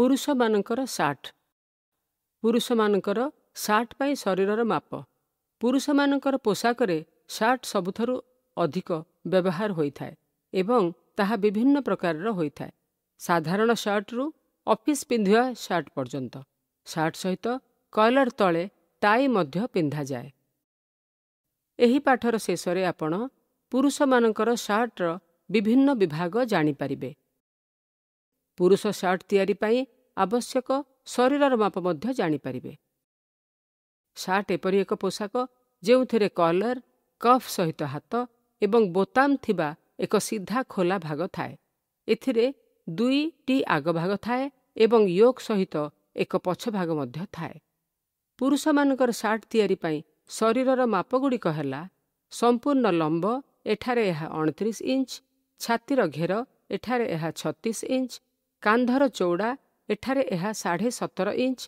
ପୁରୁଷମାନଙ୍କର shirt ପୁରୁଷମାନଙ୍କର shirt ପାଇଁ ଶରୀରର ମାପ ପୁରୁଷମାନଙ୍କର ପୋଷାକରେ ସାର୍ଟ ସବୁଠାରୁ ଅଧିକ ବ୍ୟବହାର ହୋଇଥାଏ ଏବଂ ତାହା ବିଭିନ୍ନ ପ୍ରକାରର ହୋଇଥାଏ ସାଧାରଣ ସାର୍ଟରୁ ଅଫିସ୍ ପିନ୍ଧିବା ସାର୍ଟ ପର୍ଯ୍ୟନ୍ତ ସାର୍ଟ ସହିତ କଲର ତଳେ ଟାଇ ମଧ୍ୟ ପିନ୍ଧାଯାଏ ଏହି ପାଠର ଶେଷରେ ଆପଣ ପୁରୁଷମାନଙ୍କର ସାର୍ଟର ବିଭିନ୍ନ ବିଭାଗ ଜାଣିପାରିବେ ପୁରୁଷ ସାର୍ଟ ତିଆରି ପାଇଁ ଆବଶ୍ୟକ ଶରୀରର ମାପ ମଧ୍ୟ ଜାଣିପାରିବେ ସାର୍ଟ ଏପରି ଏକ ପୋଷାକ ଯେଉଁଥିରେ କଲର୍ କଫ୍ ସହିତ ହାତ ଏବଂ ବୋତାମ ଥିବା ଏକ ସିଧା ଖୋଲା ଭାଗ ଥାଏ ଏଥିରେ ଦୁଇଟି ଆଗ ଭାଗ ଥାଏ ଏବଂ ୟୋକ୍ ସହିତ ଏକ ପଛ ଭାଗ ମଧ୍ୟ ଥାଏ ପୁରୁଷମାନଙ୍କର ସାର୍ଟ ତିଆରି ପାଇଁ ଶରୀରର ମାପଗୁଡ଼ିକ ହେଲା ସମ୍ପୂର୍ଣ୍ଣ ଲମ୍ବ ଏଠାରେ ଏହା ଅଣତିରିଶ ଇଞ୍ଚ ଛାତିର ଘେର ଏଠାରେ ଏହା ଛତିଶ ଇଞ୍ଚ କାନ୍ଧର ଚଉଡ଼ା ଏଠାରେ ଏହା ସାଢ଼େ ସତର ଇଞ୍ଚ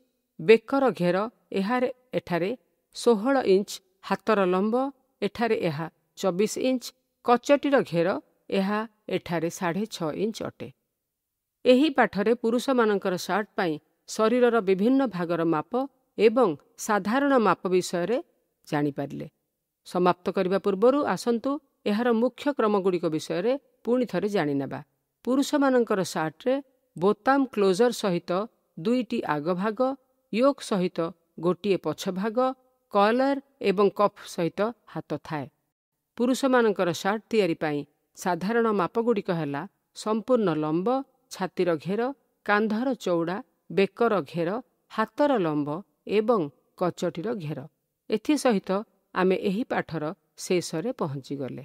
ବେକର ଘେର ଏହାର ଏଠାରେ ଷୋହଳ ଇଞ୍ଚ ହାତର ଲମ୍ବ ଏଠାରେ ଏହା ଚବିଶ ଇଞ୍ଚ କଚଟିର ଘେର ଏହା ଏଠାରେ ସାଢ଼େ ଛଅ ଇଞ୍ଚ ଅଟେ ଏହି ପାଠରେ ପୁରୁଷମାନଙ୍କର ସାର୍ଟ ପାଇଁ ଶରୀରର ବିଭିନ୍ନ ଭାଗର ମାପ ଏବଂ ସାଧାରଣ ମାପ ବିଷୟରେ ଜାଣିପାରିଲେ ସମାପ୍ତ କରିବା ପୂର୍ବରୁ ଆସନ୍ତୁ ଏହାର ମୁଖ୍ୟ କ୍ରମଗୁଡ଼ିକ ବିଷୟରେ ପୁଣି ଥରେ ଜାଣିନେବା ପୁରୁଷମାନଙ୍କର ସାର୍ଟରେ ବୋତାମ କ୍ଲୋଜର ସହିତ ଦୁଇଟି ଆଗଭାଗ ୟୋକ୍ ସହିତ ଗୋଟିଏ ପଛଭାଗ କଲର୍ ଏବଂ କଫ୍ ସହିତ ହାତ ଥାଏ ପୁରୁଷମାନଙ୍କର ସାର୍ଟ ତିଆରି ପାଇଁ ସାଧାରଣ ମାପଗୁଡ଼ିକ ହେଲା ସମ୍ପୂର୍ଣ୍ଣ ଲମ୍ବ ଛାତିର ଘେର କାନ୍ଧର ଚଉଡ଼ା ବେକର ଘେର ହାତର ଲମ୍ବ ଏବଂ କଚଟିର ଘେର ଏଥିସହିତ ଆମେ ଏହି ପାଠର ଶେଷରେ ପହଞ୍ଚିଗଲେ